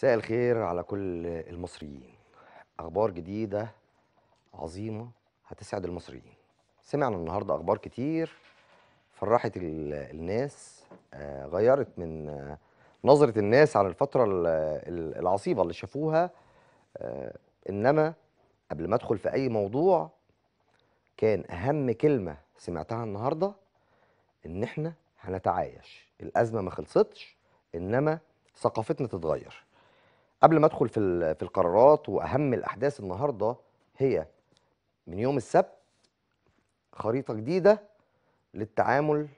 مساء الخير على كل المصريين اخبار جديده عظيمه هتسعد المصريين سمعنا النهارده اخبار كتير فرحت الناس آه، غيرت من آه، نظره الناس عن الفتره العصيبه اللي شافوها آه، انما قبل ما ادخل في اي موضوع كان اهم كلمه سمعتها النهارده ان احنا هنتعايش الازمه ما خلصتش انما ثقافتنا تتغير قبل ما ادخل في في القرارات واهم الاحداث النهارده هي من يوم السبت خريطه جديده للتعامل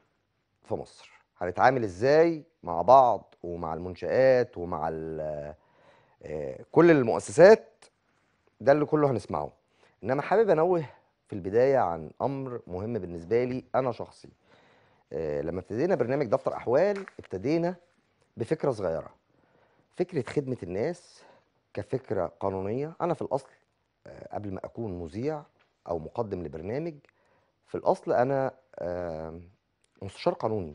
في مصر هنتعامل ازاي مع بعض ومع المنشآت ومع آه، كل المؤسسات ده اللي كله هنسمعه انما حابب انوه في البدايه عن امر مهم بالنسبه لي انا شخصي آه، لما ابتدينا برنامج دفتر احوال ابتدينا بفكره صغيره فكرة خدمة الناس كفكرة قانونية أنا في الأصل آه، قبل ما أكون مذيع أو مقدم لبرنامج في الأصل أنا مستشار قانوني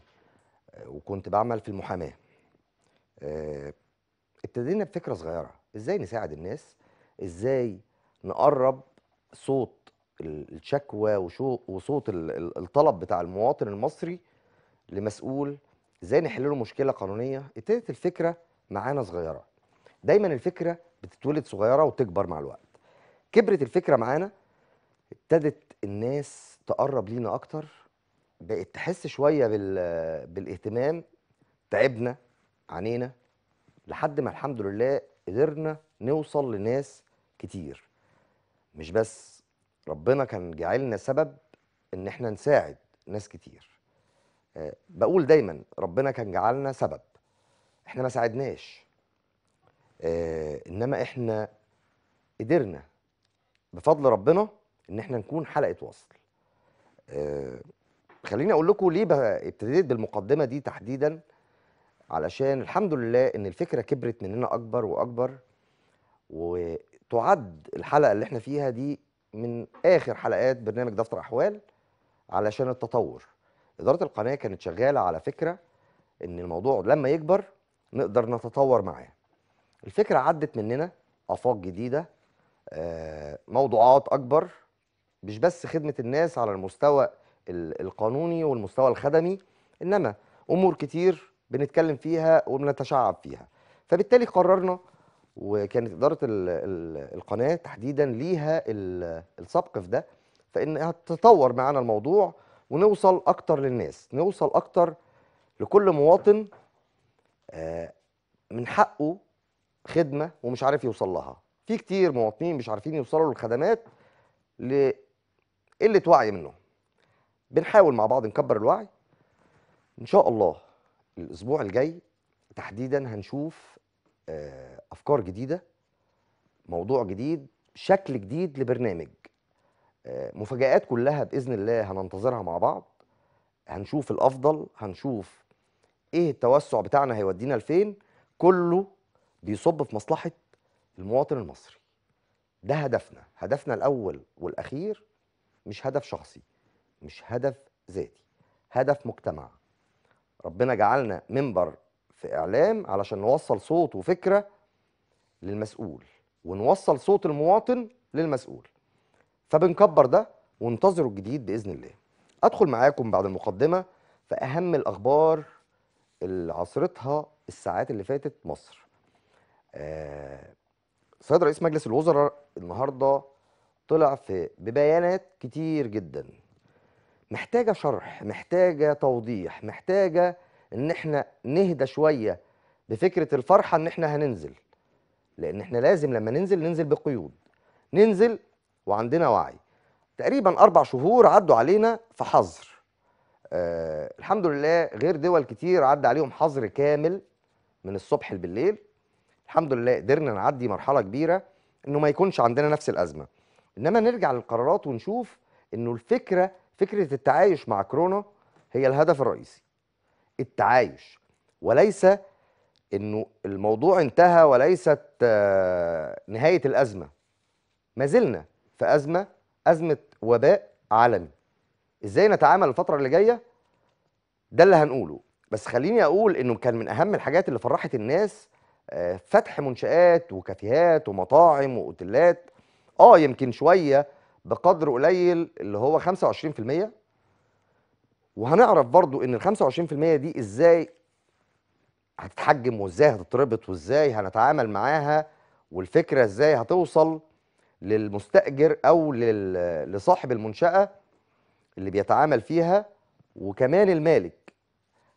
آه، وكنت بعمل في المحاماة آه، ابتدينا بفكرة صغيرة إزاي نساعد الناس إزاي نقرب صوت الشكوى وصوت الطلب بتاع المواطن المصري لمسؤول ازاي نحل له مشكله قانونيه ابتدت الفكره معانا صغيره دايما الفكره بتتولد صغيره وتكبر مع الوقت كبرت الفكره معانا ابتدت الناس تقرب لينا اكتر بقت تحس شويه بال... بالاهتمام تعبنا عنينا لحد ما الحمد لله قدرنا نوصل لناس كتير مش بس ربنا كان جعلنا سبب ان احنا نساعد ناس كتير آه، بقول دايما ربنا كان جعلنا سبب احنا ما ساعدناش آه، انما احنا قدرنا بفضل ربنا ان احنا نكون حلقه وصل آه، خليني اقول لكم ليه ابتديت بالمقدمه دي تحديدا علشان الحمد لله ان الفكره كبرت مننا اكبر واكبر وتعد الحلقه اللي احنا فيها دي من اخر حلقات برنامج دفتر احوال علشان التطور اداره القناه كانت شغاله على فكره ان الموضوع لما يكبر نقدر نتطور معاه الفكره عدت مننا افاق جديده آه، موضوعات اكبر مش بس خدمه الناس على المستوى القانوني والمستوى الخدمي انما امور كتير بنتكلم فيها وبنتشعب فيها فبالتالي قررنا وكانت اداره القناه تحديدا ليها السبق في ده فانها تتطور معانا الموضوع ونوصل اكتر للناس نوصل اكتر لكل مواطن آه، من حقه خدمه ومش عارف يوصل لها في كتير مواطنين مش عارفين يوصلوا للخدمات لقله وعي منهم بنحاول مع بعض نكبر الوعي ان شاء الله الاسبوع الجاي تحديدا هنشوف آه، افكار جديده موضوع جديد شكل جديد لبرنامج آه، مفاجآت كلها باذن الله هننتظرها مع بعض هنشوف الافضل هنشوف ايه التوسع بتاعنا هيودينا لفين كله بيصب في مصلحه المواطن المصري ده هدفنا هدفنا الاول والاخير مش هدف شخصي مش هدف ذاتي هدف مجتمع ربنا جعلنا منبر في اعلام علشان نوصل صوت وفكره للمسؤول ونوصل صوت المواطن للمسؤول فبنكبر ده وانتظروا الجديد باذن الله ادخل معاكم بعد المقدمه في اهم الاخبار اللي عصرتها الساعات اللي فاتت مصر سيد آه، رئيس مجلس الوزراء النهارده طلع في ببيانات كتير جدا محتاجه شرح محتاجه توضيح محتاجه ان احنا نهدى شويه بفكره الفرحه ان احنا هننزل لان احنا لازم لما ننزل ننزل بقيود ننزل وعندنا وعي تقريبا اربع شهور عدوا علينا في حظر آه الحمد لله غير دول كتير عدى عليهم حظر كامل من الصبح بالليل الحمد لله قدرنا نعدي مرحله كبيره انه ما يكونش عندنا نفس الازمه انما نرجع للقرارات ونشوف انه الفكره فكره التعايش مع كورونا هي الهدف الرئيسي التعايش وليس انه الموضوع انتهى وليست آه، نهايه الازمه ما زلنا في ازمه ازمه وباء عالمي ازاي نتعامل الفتره اللي جايه ده اللي هنقوله بس خليني اقول انه كان من اهم الحاجات اللي فرحت الناس آه، فتح منشآت وكافيهات ومطاعم واوتيلات اه يمكن شويه بقدر قليل اللي هو 25% وهنعرف برضو ان ال 25% دي ازاي هتتحجم وازاي هتتربط وازاي هنتعامل معاها والفكره ازاي هتوصل للمستاجر او لصاحب المنشاه اللي بيتعامل فيها وكمان المالك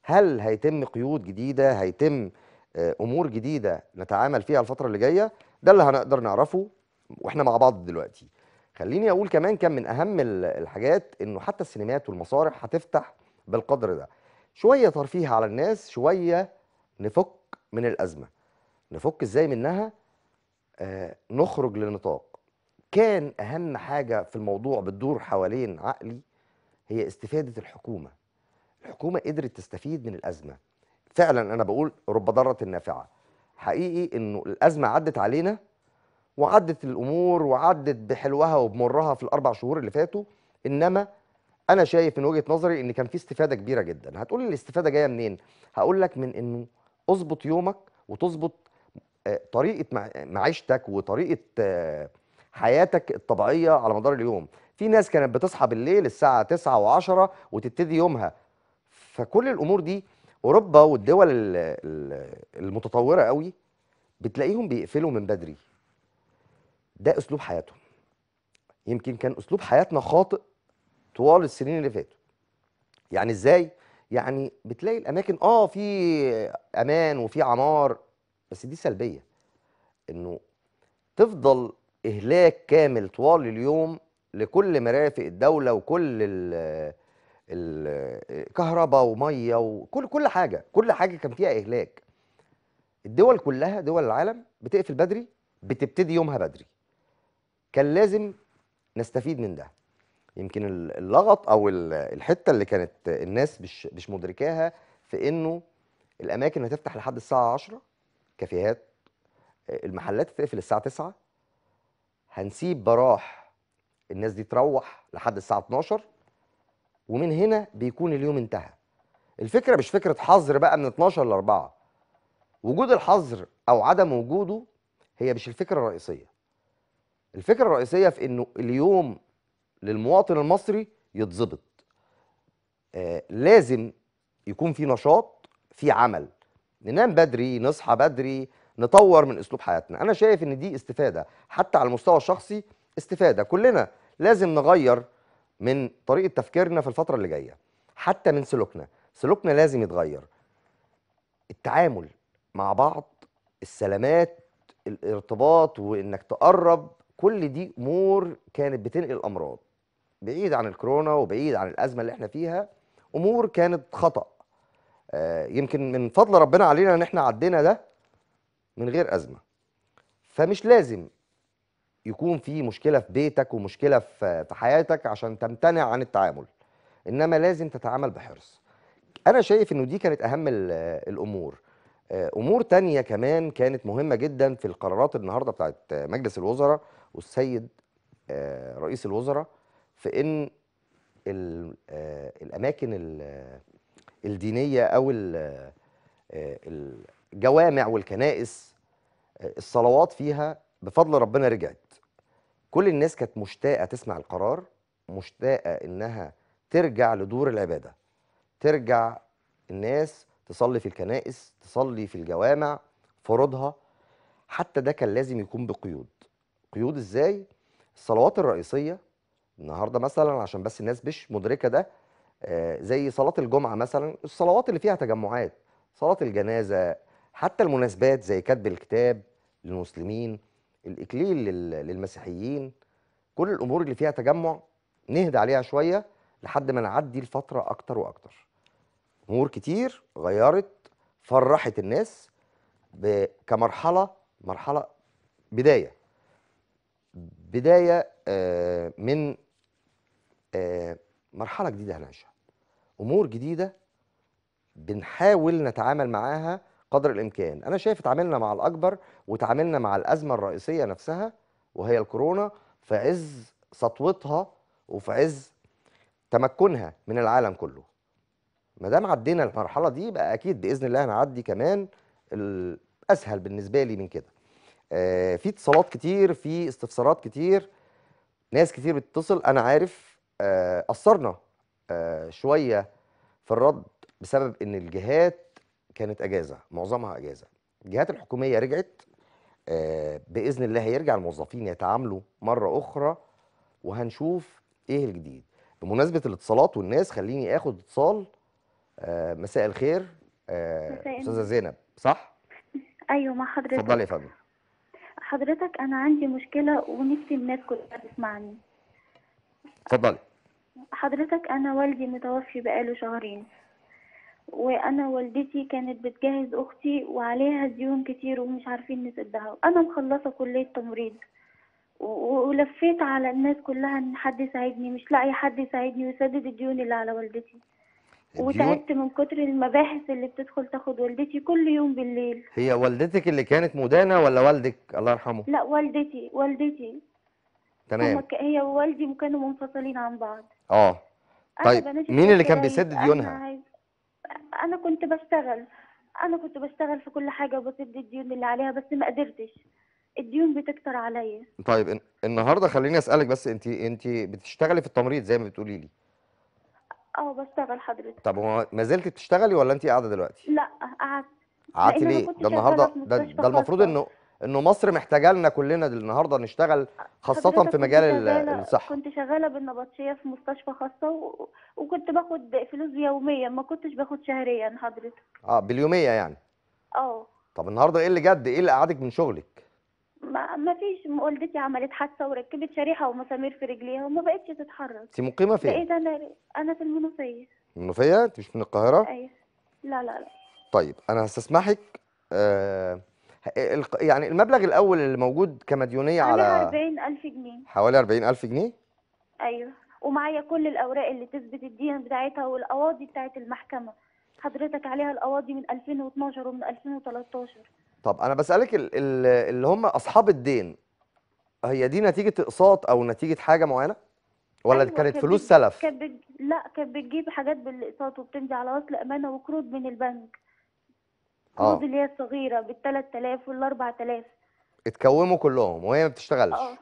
هل هيتم قيود جديده هيتم آه، امور جديده نتعامل فيها الفتره اللي جايه ده اللي هنقدر نعرفه واحنا مع بعض دلوقتي خليني اقول كمان كان من اهم الحاجات انه حتى السينمات والمسارح هتفتح بالقدر ده شويه ترفيه على الناس شويه نفك من الازمه نفك ازاي منها آه نخرج للنطاق كان اهم حاجه في الموضوع بتدور حوالين عقلي هي استفادة الحكومة الحكومة قدرت تستفيد من الأزمة فعلا أنا بقول رب ضارة نافعة حقيقي أنه الأزمة عدت علينا وعدت الأمور وعدت بحلوها وبمرها في الأربع شهور اللي فاتوا إنما أنا شايف من وجهة نظري إن كان في استفادة كبيرة جدا هتقول لي الاستفادة جاية منين؟ هقول لك من إنه أظبط يومك وتظبط آه، طريقة معيشتك وطريقة آه، حياتك الطبيعية على مدار اليوم في ناس كانت بتصحى بالليل الساعه 9 و10 وتبتدي يومها فكل الامور دي اوروبا والدول المتطوره قوي بتلاقيهم بيقفلوا من بدري ده اسلوب حياتهم يمكن كان اسلوب حياتنا خاطئ طوال السنين اللي فاتوا يعني ازاي يعني بتلاقي الاماكن اه في امان وفي عمار بس دي سلبيه انه تفضل اهلاك كامل طوال اليوم لكل مرافق الدوله وكل الكهرباء وميه وكل كل حاجه كل حاجه كان فيها اهلاك الدول كلها دول العالم بتقفل بدري بتبتدي يومها بدري كان لازم نستفيد من ده يمكن اللغط او الحته اللي كانت الناس مش مش مدركاها في انه الاماكن هتفتح لحد الساعه عشرة كافيهات المحلات هتقفل الساعه تسعة هنسيب براح الناس دي تروح لحد الساعه 12 ومن هنا بيكون اليوم انتهى الفكره مش فكره حظر بقى من 12 ل 4 وجود الحظر او عدم وجوده هي مش الفكره الرئيسيه الفكره الرئيسيه في انه اليوم للمواطن المصري يتظبط آه لازم يكون في نشاط في عمل ننام بدري نصحى بدري نطور من اسلوب حياتنا انا شايف ان دي استفاده حتى على المستوى الشخصي استفاده كلنا لازم نغير من طريقه تفكيرنا في الفتره اللي جايه حتى من سلوكنا سلوكنا لازم يتغير التعامل مع بعض السلامات الارتباط وانك تقرب كل دي امور كانت بتنقل الامراض بعيد عن الكورونا وبعيد عن الازمه اللي احنا فيها امور كانت خطا آه، يمكن من فضل ربنا علينا ان احنا عدينا ده من غير ازمه فمش لازم يكون في مشكله في بيتك ومشكله في حياتك عشان تمتنع عن التعامل انما لازم تتعامل بحرص انا شايف انه دي كانت اهم الامور آه، امور تانية كمان كانت مهمه جدا في القرارات النهارده بتاعت مجلس الوزراء والسيد آه، رئيس الوزراء في ان آه، الاماكن الدينيه او الجوامع والكنائس الصلوات فيها بفضل ربنا رجعت كل الناس كانت مشتاقه تسمع القرار مشتاقه انها ترجع لدور العباده ترجع الناس تصلي في الكنائس تصلي في الجوامع فروضها حتى ده كان لازم يكون بقيود قيود ازاي الصلوات الرئيسيه النهارده مثلا عشان بس الناس مش مدركه ده آه، زي صلاه الجمعه مثلا الصلوات اللي فيها تجمعات صلاه الجنازه حتى المناسبات زي كتب الكتاب للمسلمين الإكليل للمسيحيين كل الأمور اللي فيها تجمع نهدى عليها شوية لحد ما نعدي الفترة أكتر وأكتر أمور كتير غيرت فرحت الناس كمرحلة مرحلة بداية بداية آه، من آه، مرحلة جديدة هنعيشها أمور جديدة بنحاول نتعامل معاها قدر الامكان انا شايف تعاملنا مع الاكبر وتعاملنا مع الازمه الرئيسيه نفسها وهي الكورونا في عز سطوتها وفي عز تمكنها من العالم كله ما دام عدينا المرحله دي يبقى اكيد باذن الله هنعدي كمان الاسهل بالنسبه لي من كده آه في اتصالات كتير في استفسارات كتير ناس كتير بتتصل انا عارف آه اثرنا آه شويه في الرد بسبب ان الجهات كانت اجازه معظمها اجازه الجهات الحكوميه رجعت آه، باذن الله هيرجع الموظفين يتعاملوا مره اخرى وهنشوف ايه الجديد بمناسبه الاتصالات والناس خليني اخد اتصال آه، مساء الخير آه، استاذه زينب صح ايوه مع حضرتك اتفضلي يا فندم حضرتك انا عندي مشكله ونفسي الناس كلها تسمعني اتفضلي حضرتك انا والدي متوفي بقاله شهرين وانا والدتي كانت بتجهز اختي وعليها ديون كتير ومش عارفين نسدها انا مخلصه كليه تمريض ولفيت على الناس كلها ان حد يساعدني مش لاقي حد يساعدني ويسدد الديون اللي على والدتي وتعبت من كتر المباحث اللي بتدخل تاخد والدتي كل يوم بالليل هي والدتك اللي كانت مدانه ولا والدك الله يرحمه لا والدتي والدتي تمام هي ووالدي كانوا منفصلين عن بعض اه طيب مين اللي كان بيسدد ديونها انا كنت بشتغل انا كنت بشتغل في كل حاجه وبسد الديون اللي عليها بس ما قدرتش الديون بتكتر عليا طيب النهارده خليني اسالك بس انت انت بتشتغلي في التمريض زي ما بتقولي لي اه بشتغل حضرتك طب هو ما زلت بتشتغلي ولا انت قاعده دلوقتي لا قعدت قعدت ليه ده النهارده ده, ده المفروض انه انه مصر محتاجه لنا كلنا النهارده نشتغل خاصه في مجال الصحه كنت شغاله بالنبطشيه في مستشفى خاصه و... وكنت باخد فلوس يوميا ما كنتش باخد شهريا حضرتك اه باليوميه يعني اه طب النهارده ايه اللي جد ايه اللي قعدك من شغلك ما ما فيش والدتي عملت حادثه وركبت شريحه ومسامير في رجليها وما بقتش تتحرك انت مقيمه فين ايه انا انا في المنوفيه المنوفيه انت مش من القاهره ايوه لا لا لا طيب انا هستسمحك آه يعني المبلغ الاول اللي موجود كمديونيه على حوالي 40000 جنيه حوالي 40000 جنيه ايوه ومعايا كل الاوراق اللي تثبت الدين بتاعتها والقواضي بتاعت المحكمه حضرتك عليها القواضي من 2012 ومن 2013 طب انا بسالك اللي هم اصحاب الدين هي دي نتيجه اقساط او نتيجه حاجه معينه ولا أيوة كانت فلوس سلف كانت لا كانت بتجيب حاجات بالاقساط وبتمضي على وصل امانه وقروض من البنك اه كروز اللي هي الصغيره بال 3000 وال 4000 اتكوموا كلهم وهي ما بتشتغلش اه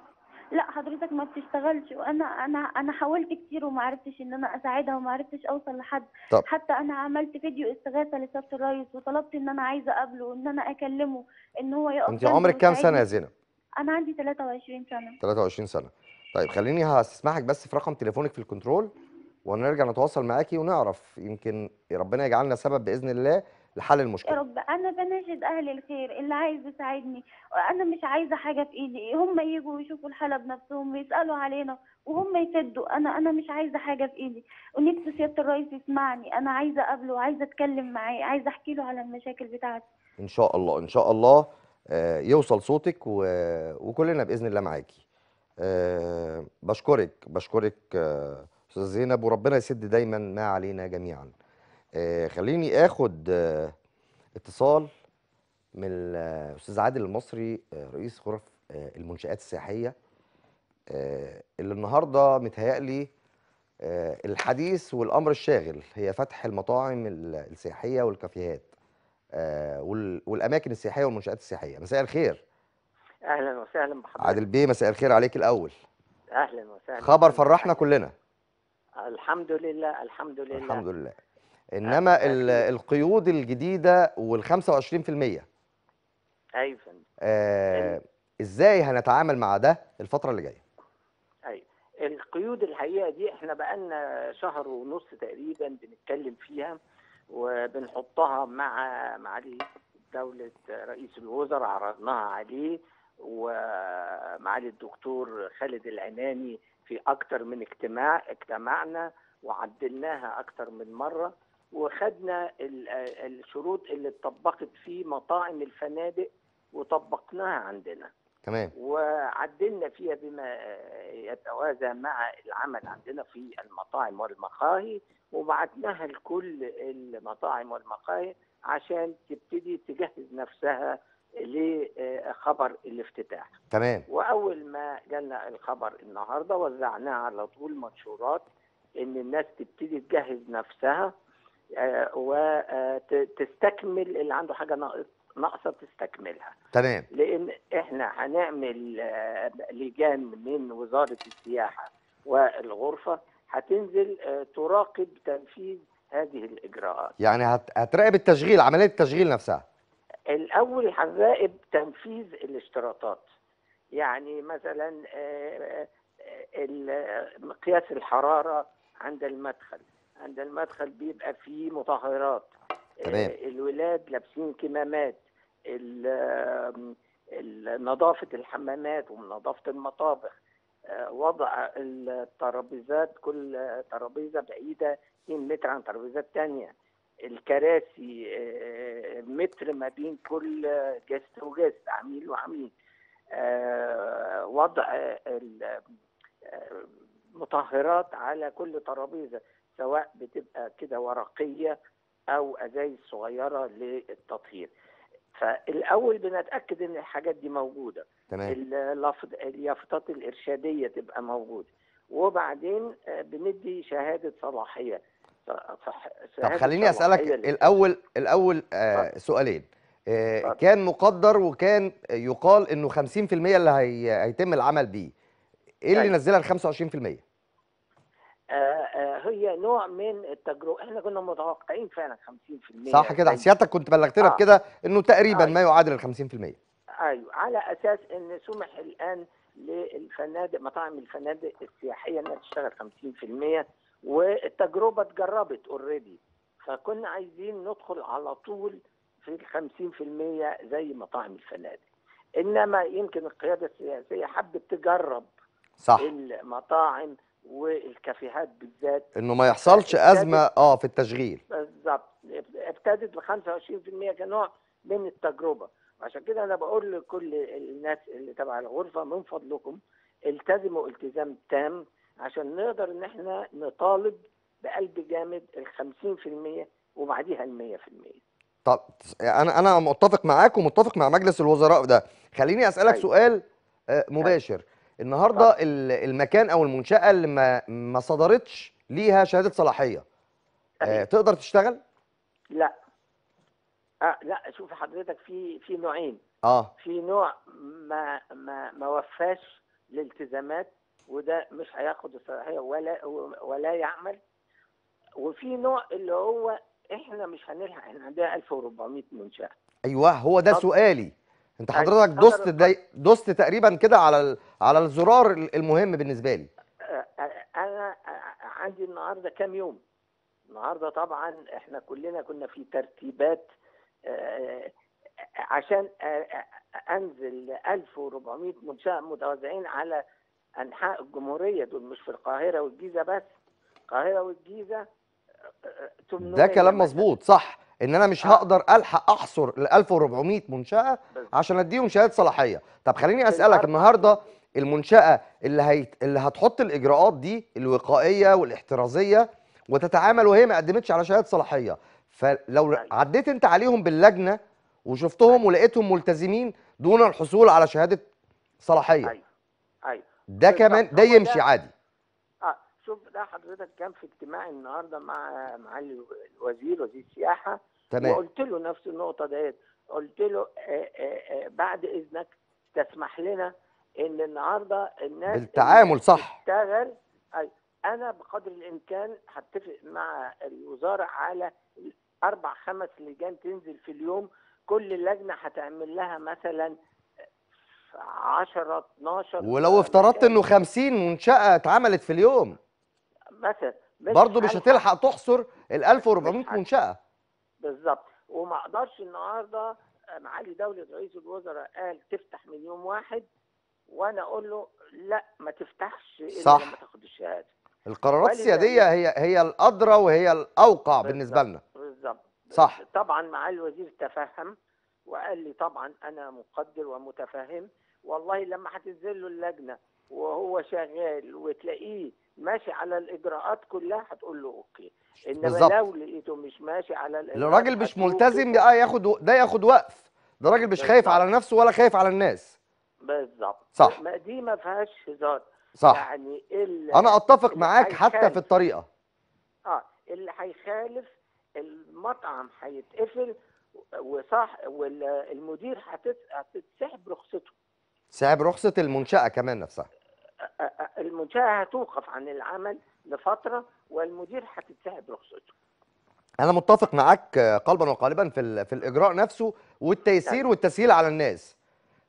لا حضرتك ما بتشتغلش وانا انا انا حاولت كتير وما عرفتش ان انا اساعدها وما عرفتش اوصل لحد طب. حتى انا عملت فيديو استغاثه لسياده الرئيس وطلبت ان انا عايزه اقابله وان انا اكلمه ان هو يقف انت عمرك كام سنه يا زينب انا عندي 23 سنه 23 سنه طيب خليني هستسمحك بس في رقم تليفونك في الكنترول ونرجع نتواصل معاكي ونعرف يمكن ربنا يجعلنا سبب باذن الله لحل المشكله يا رب انا بناشد اهل الخير اللي عايز يساعدني انا مش عايزه حاجه في ايدي هم يجوا ويشوفوا الحاله بنفسهم ويسالوا علينا وهم يسدوا انا انا مش عايزه حاجه في ايدي ونفسي سياده الرئيس يسمعني انا عايزه اقابله عايزه اتكلم معاه عايزه احكي له على المشاكل بتاعتي ان شاء الله ان شاء الله آه، يوصل صوتك و... وكلنا باذن الله معاكي آه، بشكرك بشكرك آه، استاذ زينب وربنا يسد دايما ما علينا جميعا آه، خليني اخد آه، اتصال من الاستاذ آه، عادل المصري رئيس غرف المنشات السياحيه اللي النهارده متهيألي الحديث والامر الشاغل هي فتح المطاعم السياحيه والكافيهات والاماكن السياحيه والمنشات السياحيه مساء الخير اهلا وسهلا بحضرتك عادل بيه مساء الخير عليك الاول اهلا وسهلا خبر فرحنا كلنا الحمد لله الحمد لله الحمد لله انما القيود الجديده وال 25% ايوه آه ازاي هنتعامل مع ده الفتره اللي جايه ايوه القيود الحقيقه دي احنا بقالنا شهر ونص تقريبا بنتكلم فيها وبنحطها مع معالي دوله رئيس الوزراء عرضناها عليه ومعالي الدكتور خالد العناني في اكتر من اجتماع اجتمعنا وعدلناها اكتر من مره وخدنا الشروط اللي اتطبقت في مطاعم الفنادق وطبقناها عندنا تمام وعدلنا فيها بما يتوازى مع العمل عندنا في المطاعم والمقاهي وبعتناها لكل المطاعم والمقاهي عشان تبتدي تجهز نفسها لخبر الافتتاح تمام واول ما جالنا الخبر النهارده وزعناه على طول منشورات ان الناس تبتدي تجهز نفسها آه، وتستكمل آه، اللي عنده حاجه ناقص ناقصه تستكملها تمام لان احنا هنعمل آه، لجان من وزاره السياحه والغرفه هتنزل تراقب تنفيذ هذه الاجراءات يعني هتراقب التشغيل عمليه التشغيل نفسها الاول هنراقب تنفيذ الاشتراطات يعني مثلا مقياس الحراره عند المدخل عند المدخل بيبقى فيه مطهرات تمام آه، الولاد لابسين كمامات نظافة الحمامات ونظافة المطابخ آه، وضع الترابيزات كل ترابيزة بعيدة 2 متر عن ترابيزات تانية الكراسي آه، متر ما بين كل جست وجست عميل وعميل وضع المطهرات على كل ترابيزة سواء بتبقى كده ورقيه او ازايز صغيره للتطهير فالاول بنتاكد ان الحاجات دي موجوده تمام اليافطات الارشاديه تبقى موجوده وبعدين آه، بندي شهاده صلاحيه صح طب خليني اسالك الاول الاول آه سؤالين آه كان مقدر وكان يقال انه 50% اللي هي هيتم العمل بيه ايه اللي طيب. نزلها ل 25%؟ هي نوع من التجربه احنا كنا متوقعين فعلا 50% صح كده سيادتك كنت بلغتنا آه. بكده انه تقريبا آه. ما يعادل ال 50% ايوه على اساس ان سمح الان للفنادق مطاعم الفنادق السياحيه انها تشتغل 50% والتجربه اتجربت اوريدي فكنا عايزين ندخل على طول في ال 50% زي مطاعم الفنادق انما يمكن القياده السياسيه حبت تجرب صح المطاعم والكافيهات بالذات انه ما يحصلش ازمه اه في التشغيل بالظبط ابتدت ب 25% كنوع من التجربه وعشان كده انا بقول لكل الناس اللي تبع الغرفه من فضلكم التزموا التزام تام عشان نقدر ان احنا نطالب بقلب جامد ال 50% وبعديها ال 100% طب انا انا متفق معاك ومتفق مع مجلس الوزراء ده خليني اسالك أيوة. سؤال آه، مباشر أيوة. النهارده نعم. المكان او المنشاه اللي ما ما صدرتش ليها شهاده صلاحيه آه تقدر تشتغل؟ لا آه لا شوف حضرتك في في نوعين اه في نوع ما ما ما وفاش الالتزامات وده مش هياخد الصلاحيه ولا ولا يعمل وفي نوع اللي هو احنا مش هنلحق احنا عندنا 1400 منشاه ايوه هو ده سؤالي انت يعني حضرتك دوست دوست تقريبا كده على على الزرار المهم بالنسبه لي انا عندي النهارده كام يوم النهارده طبعا احنا كلنا كنا في ترتيبات عشان انزل 1400 منشاه متوزعين على انحاء الجمهوريه دول مش في القاهره والجيزه بس القاهره والجيزه ده كلام مظبوط صح ان انا مش هقدر الحق احصر ال 1400 منشاه عشان اديهم شهاده صلاحيه طب خليني اسالك النهارده المنشاه اللي هي... اللي هتحط الاجراءات دي الوقائيه والاحترازيه وتتعامل وهي ما قدمتش على شهاده صلاحيه فلو أيوة. عديت انت عليهم باللجنه وشفتهم أيوة. ولقيتهم ملتزمين دون الحصول على شهاده صلاحيه ايوه ايوه ده كمان ده يمشي عادي شوف ده حضرتك كان في اجتماع النهارده مع معالي الوزير وزير السياحه تمام وقلت له نفس النقطه ديت قلت له بعد اذنك تسمح لنا ان النهارده الناس بالتعامل صح تشتغل انا بقدر الامكان هتفق مع الوزاره على اربع خمس لجان تنزل في اليوم كل لجنه هتعمل لها مثلا 10 12 ولو افترضت انه 50 منشاه اتعملت في اليوم مثلا برضه مش هتلحق تحصر ال 1400 منشاه بالظبط وما اقدرش النهارده معالي دوله رئيس الوزراء قال تفتح من يوم واحد وانا اقول له لا ما تفتحش الا صح. لما تاخد الشهاده القرارات السياديه هي هي الادرى وهي الاوقع بالنسبه لنا بالظبط صح طبعا معالي الوزير تفهم وقال لي طبعا انا مقدر ومتفهم والله لما هتنزل له اللجنه وهو شغال وتلاقيه ماشي على الاجراءات كلها هتقول له اوكي انما بالزبط. لو لقيته مش ماشي على الاجراءات الراجل مش ملتزم ده ياخد ده ياخد وقف ده راجل مش خايف على نفسه ولا خايف على الناس بالظبط صح ما دي ما فيهاش هزار صح يعني انا اتفق معاك حتى في الطريقه اه اللي هيخالف المطعم هيتقفل وصح والمدير هتتسحب رخصته سحب رخصه المنشاه كمان نفسها المنشاه هتوقف عن العمل لفتره والمدير هتتساعد رخصته انا متفق معاك قلبا وقالبا في في الاجراء نفسه والتيسير نعم. والتسهيل على الناس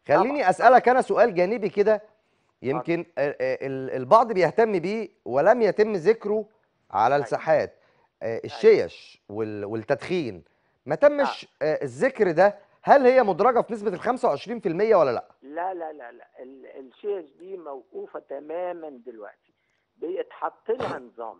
خليني اسالك انا سؤال جانبي كده يمكن البعض بيهتم بيه ولم يتم ذكره على أيوه. الساحات أيوه. الشيش والتدخين ما تمش نعم. الذكر ده هل هي مدرجه في نسبه ال 25% ولا لا؟ لا لا لا لا الشيش دي موقوفه تماما دلوقتي بيتحط لها آه. نظام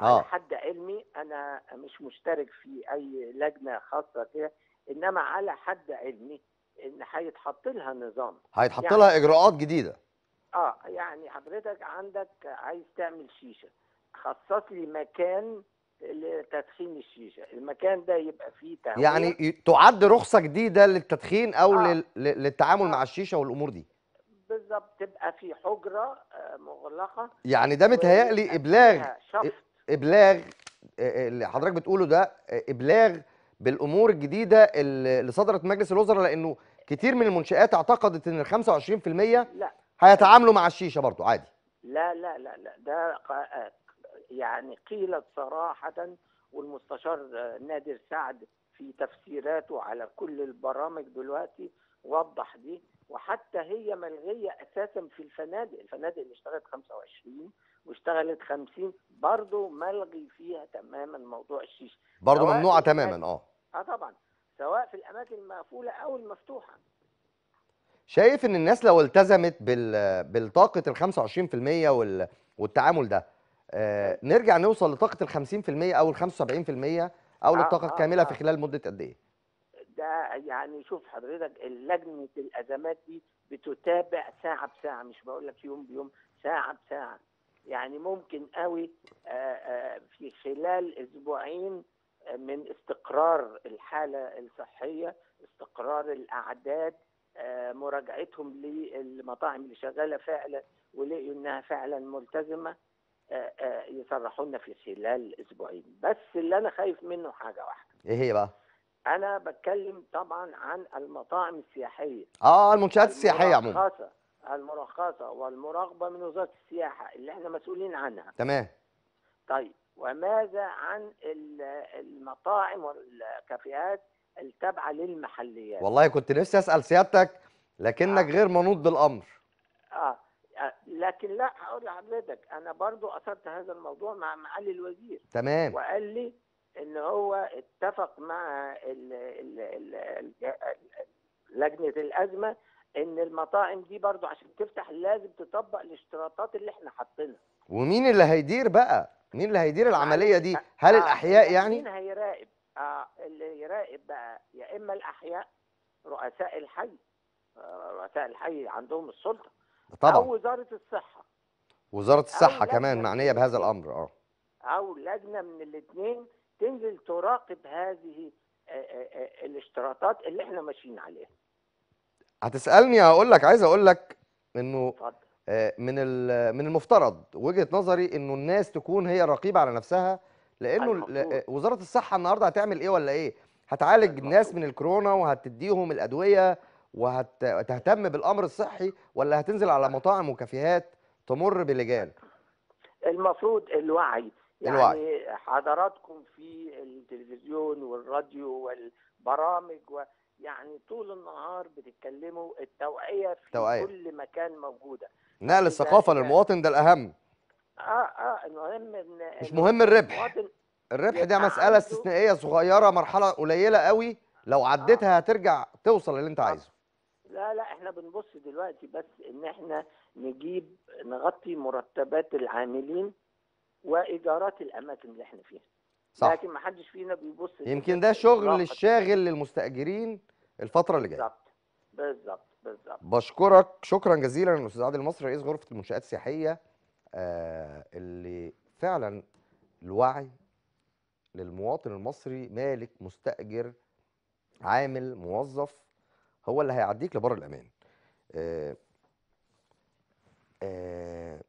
آه. على حد علمي انا مش مشترك في اي لجنه خاصه كده انما على حد علمي ان هيتحط لها نظام هيتحط يعني لها اجراءات جديده اه يعني حضرتك عندك عايز تعمل شيشه خصص لي مكان لتدخين الشيشه المكان ده يبقى فيه تهويه يعني تعد رخصه جديده للتدخين او آه. للتعامل آه. مع الشيشه والامور دي بالظبط تبقى في حجره آه، مغلقه يعني ده متهيألي ابلاغ ابلاغ آه، آه، اللي حضرتك بتقوله ده ابلاغ بالامور الجديده اللي صدرت مجلس الوزراء لانه كتير من المنشآت اعتقدت ان ال 25% لا هيتعاملوا مع الشيشه برضه عادي لا لا لا لا ده يعني قيلت صراحة والمستشار نادر سعد في تفسيراته على كل البرامج دلوقتي وضح دي وحتى هي ملغية أساسا في الفنادق الفنادق اللي اشتغلت 25 واشتغلت 50 برضه ملغي فيها تماما موضوع الشيشة برضه ممنوعة تماما اه اه طبعا سواء في الأماكن المقفولة أو المفتوحة شايف ان الناس لو التزمت بال... بالطاقه ال 25% وال... والتعامل ده آه، نرجع نوصل لطاقه ال 50% او ال 75% او آه، للطاقه آه، الكامله في خلال مده قد ايه؟ ده يعني شوف حضرتك لجنه الازمات دي بتتابع ساعه بساعه مش بقول لك يوم بيوم ساعه بساعه يعني ممكن قوي في خلال اسبوعين من استقرار الحاله الصحيه استقرار الاعداد مراجعتهم للمطاعم اللي شغاله فعلا ولقوا انها فعلا ملتزمه آه، آه، لنا في خلال اسبوعين بس اللي انا خايف منه حاجه واحده ايه هي بقى انا بتكلم طبعا عن المطاعم السياحيه اه المنشات السياحيه عموما المرخصه والمراقبه من وزاره السياحه اللي احنا مسؤولين عنها تمام طيب وماذا عن المطاعم والكافيهات التابعه للمحليات والله كنت نفسي اسال سيادتك لكنك آه. غير منوط بالامر اه لكن لا هقول لحضرتك انا برضو اثرت هذا الموضوع مع معالي الوزير تمام وقال لي ان هو اتفق مع لجنه الازمه ان المطاعم دي برضو عشان تفتح لازم تطبق الاشتراطات اللي احنا حاطينها ومين اللي هيدير بقى مين اللي هيدير يعني العمليه دي هل آه الاحياء يعني, يعني مين هيراقب اه اللي يراقب بقى يا اما الاحياء رؤساء الحي آه، رؤساء الحي عندهم السلطه طبعا او وزاره الصحه وزاره الصحه كمان معنيه بهذا الامر اه او لجنه من الاثنين تنزل تراقب هذه آه، آه، آه، الاشتراطات اللي احنا ماشيين عليها هتسالني هقول لك عايز اقول لك انه من من المفترض وجهه نظري انه الناس تكون هي رقيبه على نفسها لانه المفروض. وزاره الصحه النهارده هتعمل ايه ولا ايه هتعالج المفروض. الناس من الكورونا وهتديهم الادويه وهتهتم بالامر الصحي ولا هتنزل على مطاعم وكافيهات تمر بلجان المفروض الوعي يعني الوعي. حضراتكم في التلفزيون والراديو والبرامج و... يعني طول النهار بتتكلموا التوعيه في توعية. كل مكان موجوده نقل الثقافه للمواطن ده الاهم اه اه المهم ان مش مهم الربح الربح ده مساله استثنائيه صغيره مرحله قليله قوي لو عديتها آه. هترجع توصل اللي انت آه. عايزه لا لا احنا بنبص دلوقتي بس ان احنا نجيب نغطي مرتبات العاملين وايجارات الاماكن اللي احنا فيها صح لكن ما حدش فينا بيبص يمكن ده شغل الشاغل للمستاجرين الفتره اللي جايه بالظبط بالظبط بالظبط بشكرك شكرا جزيلا استاذ عادل المصري رئيس غرفه المنشات السياحيه آه اللي فعلا الوعي للمواطن المصري مالك مستاجر عامل موظف هو اللي هيعديك لبر الامان آه، آه،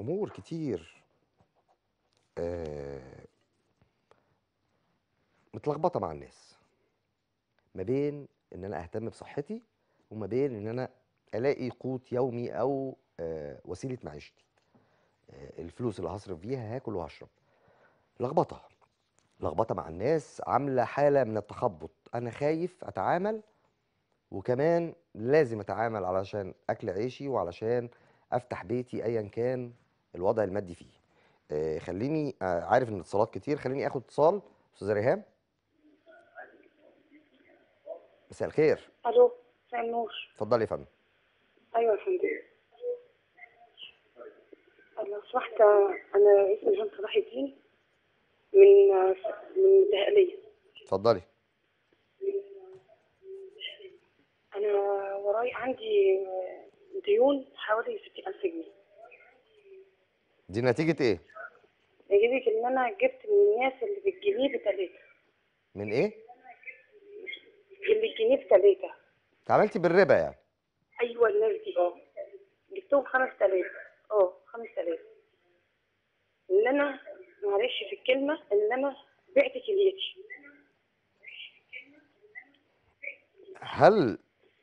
امور كتير آه، متلخبطه مع الناس ما بين ان انا اهتم بصحتي وما بين ان انا الاقي قوت يومي او وسيله معيشتي الفلوس اللي هصرف فيها هاكل وهشرب لخبطه لخبطه مع الناس عامله حاله من التخبط انا خايف اتعامل وكمان لازم اتعامل علشان اكل عيشي وعلشان افتح بيتي ايا كان الوضع المادي فيه آه خليني آه عارف ان اتصالات كتير خليني اخد اتصال استاذه ريهام مساء الخير الو مساء النور اتفضلي يا فندم ايوه يا فندم لو سمحت انا اسمي جان صلاح الدين من آه، من الدهقليه اتفضلي انا وراي عندي ديون حوالي 60000 جنيه دي نتيجه ايه نتيجه ان انا جبت من الناس اللي بالجنيه بتلاته من ايه اللي بالجنيه بتلاته اتعاملتي بالربا يعني ايوه الناس دي اه جبتهم 5000 اه 5000 ان انا معلش في الكلمه ان انا بعت كليتي هل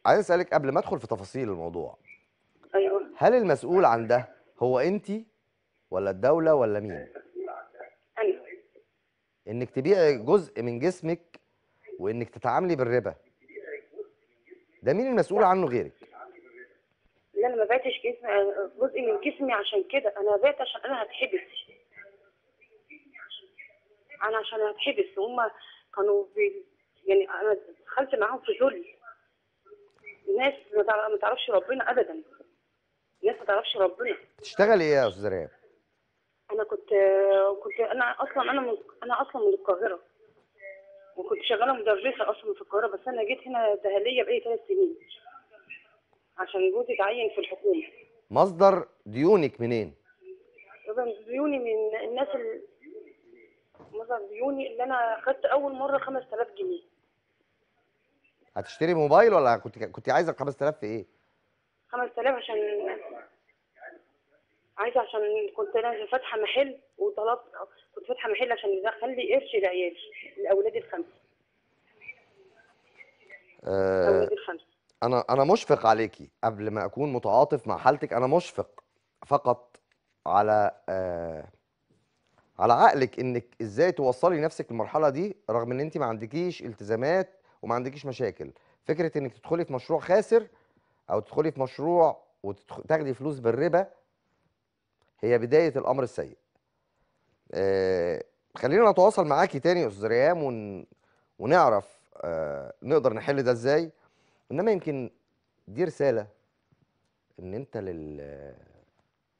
عايز اسالك قبل ما ادخل في تفاصيل الموضوع ايوه هل المسؤول عن ده هو انت ولا الدوله ولا مين انا انك تبيعي جزء من جسمك وانك تتعاملي بالربا ده مين المسؤول عنه غيرك لا انا ما بعتش جسمي جزء من جسمي عشان كده انا بعت عشان انا هتحبس انا عشان هتحبس هم كانوا بي... يعني انا دخلت معاهم في ذل ناس ما تعرفش ربنا ابدا ناس ما تعرفش ربنا بتشتغلي ايه يا استاذ ريان انا كنت كنت انا اصلا انا من... انا اصلا من القاهره وكنت شغاله مدرسه اصلا في القاهره بس انا جيت هنا دهليه بقالي ثلاث سنين عشان جوزي اتعين في الحكومه مصدر ديونك منين؟ طبعا ديوني من الناس ال... مصدر ديوني اللي انا اخذت اول مره 5000 جنيه هتشتري موبايل ولا كنت كنت عايزه ال 5000 في ايه 5000 عشان عايزه عشان كنت انا فاتحه محل وطلبت كنت فاتحه محل عشان اخلي قرش لعيالي لاولادي آه، الخمسه انا انا مشفق عليكي قبل ما اكون متعاطف مع حالتك انا مشفق فقط على آه، على عقلك انك ازاي توصلي نفسك للمرحله دي رغم ان انت ما عندكيش التزامات وما عندكيش مشاكل فكره انك تدخلي في مشروع خاسر او تدخلي في مشروع وتاخدي فلوس بالربا هي بدايه الامر السيء آه خلينا نتواصل معاكي تاني يا استاذ ريام ون... ونعرف آه نقدر نحل ده ازاي انما يمكن دي رساله ان انت لل...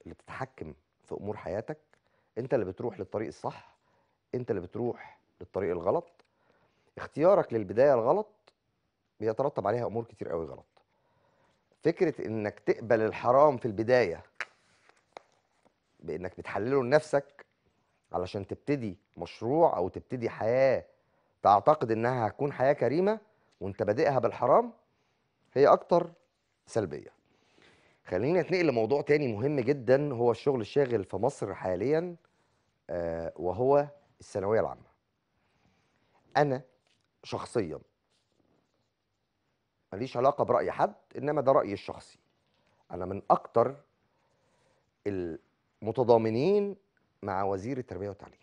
اللي بتتحكم في امور حياتك انت اللي بتروح للطريق الصح انت اللي بتروح للطريق الغلط اختيارك للبدايه الغلط بيترتب عليها امور كتير قوي غلط فكره انك تقبل الحرام في البدايه بانك بتحلله لنفسك علشان تبتدي مشروع او تبتدي حياه تعتقد انها هتكون حياه كريمه وانت بادئها بالحرام هي اكتر سلبيه خلينا نتنقل لموضوع تاني مهم جدا هو الشغل الشاغل في مصر حاليا آه، وهو الثانويه العامه انا شخصيا ماليش علاقة برأي حد إنما ده رأيي الشخصي أنا من أكتر المتضامنين مع وزير التربية والتعليم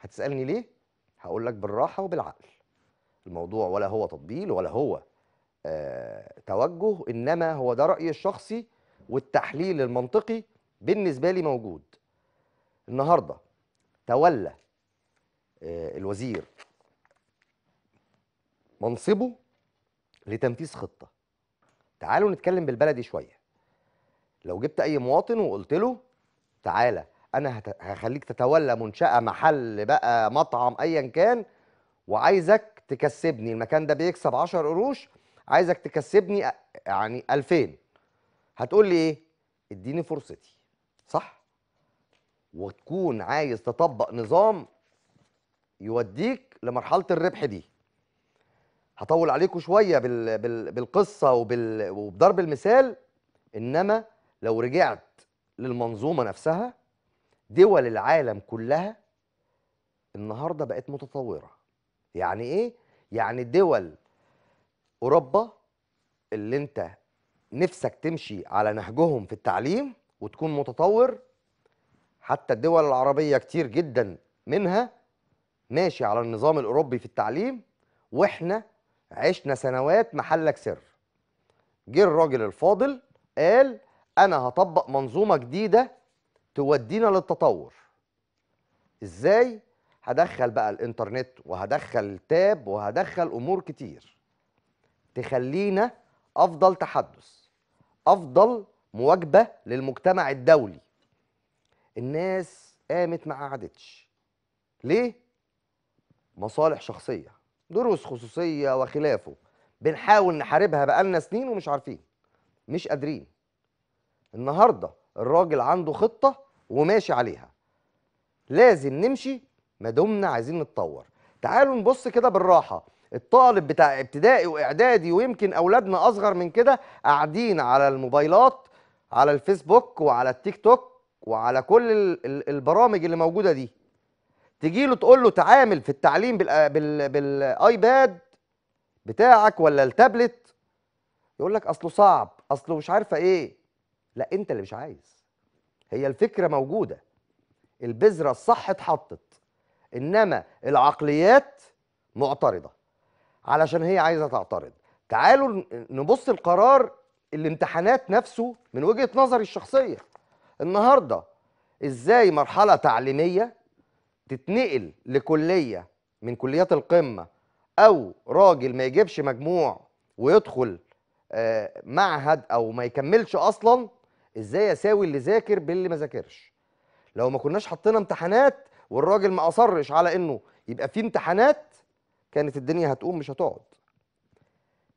هتسألني ليه؟ هقول لك بالراحة وبالعقل الموضوع ولا هو تطبيل ولا هو آه توجه إنما هو ده رأيي الشخصي والتحليل المنطقي بالنسبة لي موجود النهاردة تولى آه الوزير منصبه لتنفيذ خطه تعالوا نتكلم بالبلدي شويه لو جبت اي مواطن وقلت له تعالى انا هخليك تتولى منشاه محل بقى مطعم ايا كان وعايزك تكسبني المكان ده بيكسب 10 قروش عايزك تكسبني يعني 2000 هتقول لي ايه اديني فرصتي صح وتكون عايز تطبق نظام يوديك لمرحله الربح دي هطول عليكم شويه بال... بال... بالقصه وبال... وبضرب المثال انما لو رجعت للمنظومه نفسها دول العالم كلها النهارده بقت متطوره يعني ايه يعني دول اوروبا اللي انت نفسك تمشي على نهجهم في التعليم وتكون متطور حتى الدول العربيه كتير جدا منها ماشي على النظام الاوروبي في التعليم واحنا عشنا سنوات محلك سر جه الراجل الفاضل قال انا هطبق منظومه جديده تودينا للتطور ازاي هدخل بقى الانترنت وهدخل التاب وهدخل امور كتير تخلينا افضل تحدث افضل مواجبه للمجتمع الدولي الناس قامت ما قعدتش ليه مصالح شخصيه دروس خصوصيه وخلافه بنحاول نحاربها بقالنا سنين ومش عارفين مش قادرين النهارده الراجل عنده خطه وماشي عليها لازم نمشي ما دمنا عايزين نتطور تعالوا نبص كده بالراحه الطالب بتاع ابتدائي واعدادي ويمكن اولادنا اصغر من كده قاعدين على الموبايلات على الفيسبوك وعلى التيك توك وعلى كل البرامج اللي موجوده دي تجي له تقول له تعامل في التعليم بالايباد بتاعك ولا التابلت يقول لك اصله صعب اصله مش عارفه ايه لا انت اللي مش عايز هي الفكره موجوده البذره الصح اتحطت انما العقليات معترضه علشان هي عايزه تعترض تعالوا نبص القرار الامتحانات نفسه من وجهه نظري الشخصيه النهارده ازاي مرحله تعليميه تتنقل لكليه من كليات القمه او راجل ما يجيبش مجموع ويدخل آه، معهد او ما يكملش اصلا ازاي اساوي اللي ذاكر باللي ما ذاكرش لو ما كناش حطينا امتحانات والراجل ما اصرش على انه يبقى في امتحانات كانت الدنيا هتقوم مش هتقعد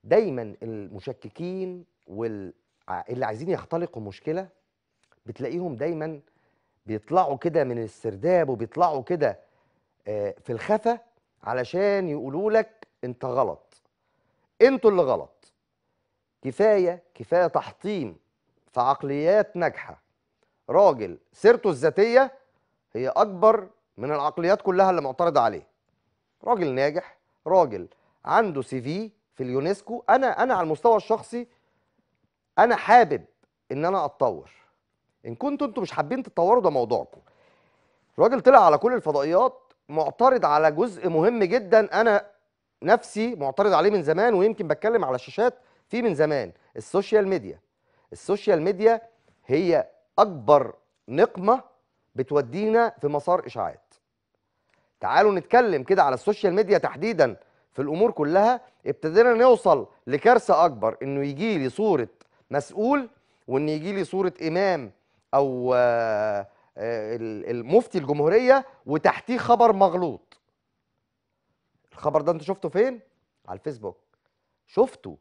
دايما المشككين واللي عايزين يختلقوا مشكله بتلاقيهم دايما بيطلعوا كده من السرداب وبيطلعوا كده آه، في الخفا علشان يقولوا لك انت غلط انتوا اللي غلط كفايه كفايه تحطيم في عقليات ناجحه راجل سيرته الذاتيه هي اكبر من العقليات كلها اللي معترضه عليه راجل ناجح راجل عنده سي في في اليونسكو انا انا على المستوى الشخصي انا حابب ان انا اتطور ان كنتوا انتوا مش حابين تتطوروا ده موضوعكم الراجل طلع على كل الفضائيات معترض على جزء مهم جدا انا نفسي معترض عليه من زمان ويمكن بتكلم على الشاشات فيه من زمان السوشيال ميديا السوشيال ميديا هي اكبر نقمه بتودينا في مسار اشاعات تعالوا نتكلم كده على السوشيال ميديا تحديدا في الامور كلها ابتدينا نوصل لكارثه اكبر انه يجي لي صوره مسؤول وان يجي لي صوره امام او آه، المفتي الجمهوريه وتحتيه خبر مغلوط الخبر ده انت شفته فين على الفيسبوك شفته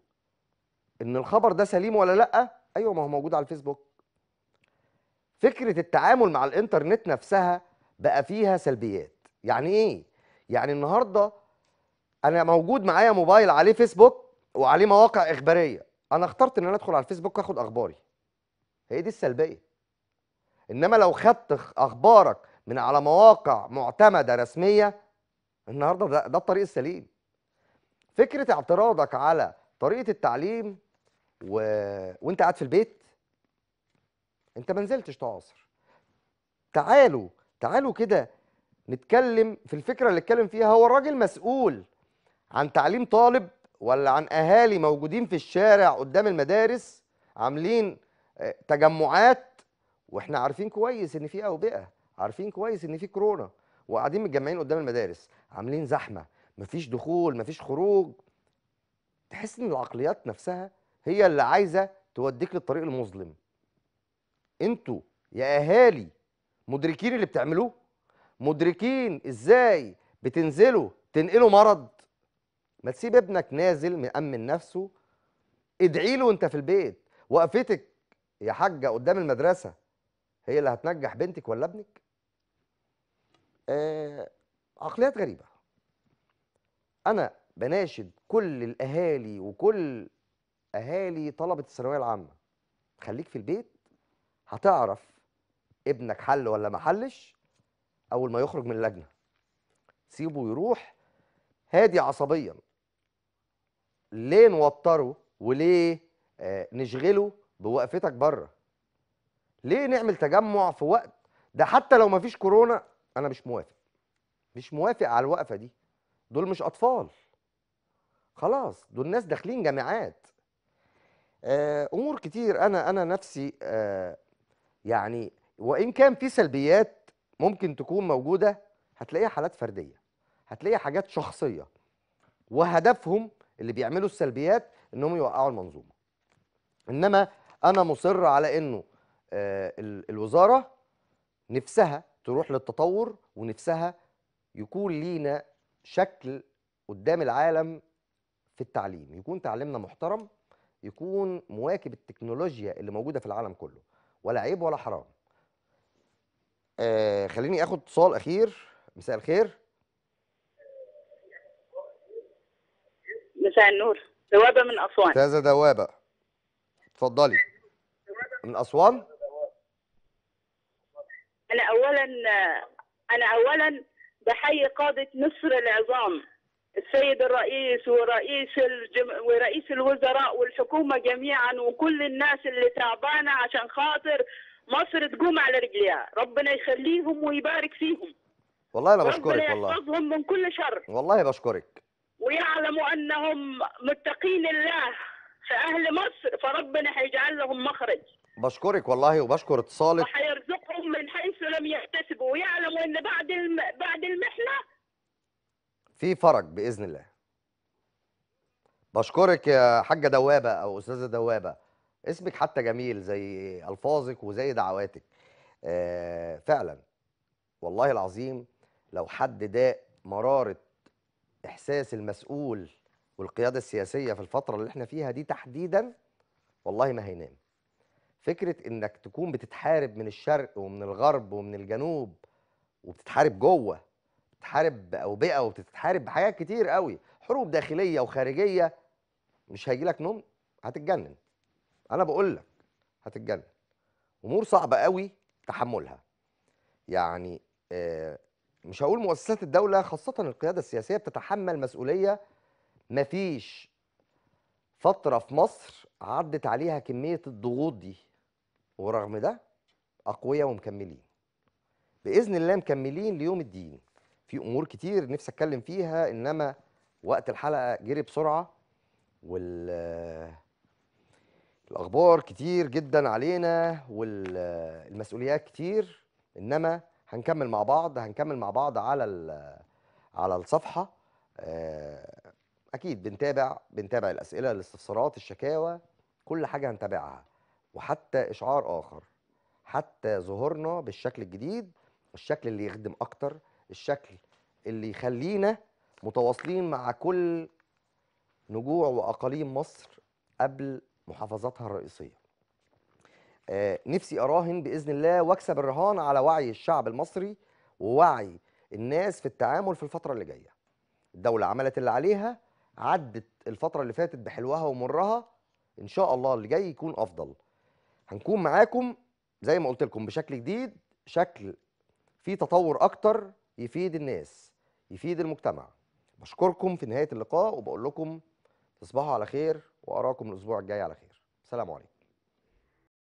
ان الخبر ده سليم ولا لا ايوه ما هو موجود على الفيسبوك فكره التعامل مع الانترنت نفسها بقى فيها سلبيات يعني ايه يعني النهارده انا موجود معايا موبايل عليه فيسبوك وعليه مواقع اخباريه انا اخترت ان انا ادخل على الفيسبوك واخد اخباري هي دي السلبيه انما لو خدت اخبارك من على مواقع معتمده رسميه النهارده ده, ده الطريق السليم فكره اعتراضك على طريقه التعليم و... وانت قاعد في البيت انت ما نزلتش تعاصر تعالوا تعالوا كده نتكلم في الفكره اللي اتكلم فيها هو الراجل مسؤول عن تعليم طالب ولا عن اهالي موجودين في الشارع قدام المدارس عاملين آه، تجمعات واحنا عارفين كويس ان في اوبئه عارفين كويس ان في كورونا وقاعدين متجمعين قدام المدارس عاملين زحمه مفيش دخول مفيش خروج تحس ان العقليات نفسها هي اللي عايزه توديك للطريق المظلم انتوا يا اهالي مدركين اللي بتعملوه مدركين ازاي بتنزلوا تنقلوا مرض ما تسيب ابنك نازل مأمن نفسه ادعي له وانت في البيت وقفتك يا حاجه قدام المدرسه هي اللي هتنجح بنتك ولا ابنك آه عقليات غريبه انا بناشد كل الاهالي وكل اهالي طلبه الثانويه العامه خليك في البيت هتعرف ابنك حل ولا ما حلش اول ما يخرج من اللجنه سيبه يروح هادي عصبيا ليه نوتره وليه آه نشغله بوقفتك بره ليه نعمل تجمع في وقت ده حتى لو مفيش كورونا انا مش موافق مش موافق على الوقفه دي دول مش اطفال خلاص دول ناس داخلين جامعات آه، امور كتير انا انا نفسي آه، يعني وان كان في سلبيات ممكن تكون موجوده هتلاقيها حالات فرديه هتلاقيها حاجات شخصيه وهدفهم اللي بيعملوا السلبيات انهم يوقعوا المنظومه انما انا مصر على انه آه، الوزاره نفسها تروح للتطور ونفسها يكون لينا شكل قدام العالم في التعليم يكون تعليمنا محترم يكون مواكب التكنولوجيا اللي موجوده في العالم كله ولا عيب ولا حرام آه خليني اخد اتصال اخير مساء الخير مساء النور دوابه من اسوان استاذه دوابه اتفضلي من اسوان انا اولا انا اولا بحيي قاده مصر العظام السيد الرئيس ورئيس الجم... ورئيس الوزراء والحكومه جميعا وكل الناس اللي تعبانه عشان خاطر مصر تقوم على رجليها ربنا يخليهم ويبارك فيهم والله انا بشكرك والله ربنا من كل شر والله بشكرك ويعلموا انهم متقين الله في اهل مصر فربنا هيجعل لهم مخرج بشكرك والله وبشكر اتصالك وحيرزقهم من حيث لم يحتسبوا ويعلموا ان بعد الم... بعد المحنه في فرج باذن الله بشكرك يا حاجه دوابه او استاذه دوابه اسمك حتى جميل زي الفاظك وزي دعواتك آه فعلا والله العظيم لو حد داق مراره احساس المسؤول والقياده السياسيه في الفتره اللي احنا فيها دي تحديدا والله ما هينام فكره انك تكون بتتحارب من الشرق ومن الغرب ومن الجنوب وبتتحارب جوه بتتحارب باوبئه وبتتحارب بحاجات كتير قوي حروب داخليه وخارجيه مش هيجي لك نوم هتتجنن انا بقول لك هتتجنن امور صعبه قوي تحملها يعني آه، مش هقول مؤسسات الدوله خاصه القياده السياسيه بتتحمل مسؤوليه مفيش فتره في مصر عدت عليها كميه الضغوط دي ورغم ده اقوياء ومكملين باذن الله مكملين ليوم الدين في امور كتير نفسي اتكلم فيها انما وقت الحلقه جري بسرعه وال الاخبار كتير جدا علينا والمسؤوليات كتير انما هنكمل مع بعض هنكمل مع بعض على على الصفحه آه، اكيد بنتابع بنتابع الاسئله الاستفسارات الشكاوى كل حاجه هنتابعها وحتى إشعار آخر حتى ظهورنا بالشكل الجديد الشكل اللي يخدم أكتر الشكل اللي يخلينا متواصلين مع كل نجوع وأقاليم مصر قبل محافظاتها الرئيسية آه نفسي أراهن بإذن الله وأكسب الرهان على وعي الشعب المصري ووعي الناس في التعامل في الفترة اللي جاية الدولة عملت اللي عليها عدت الفترة اللي فاتت بحلوها ومرها إن شاء الله اللي جاي يكون أفضل هنكون معاكم زي ما قلت لكم بشكل جديد شكل فيه تطور اكتر يفيد الناس يفيد المجتمع بشكركم في نهايه اللقاء وبقول لكم تصبحوا على خير واراكم الاسبوع الجاي على خير سلام عليكم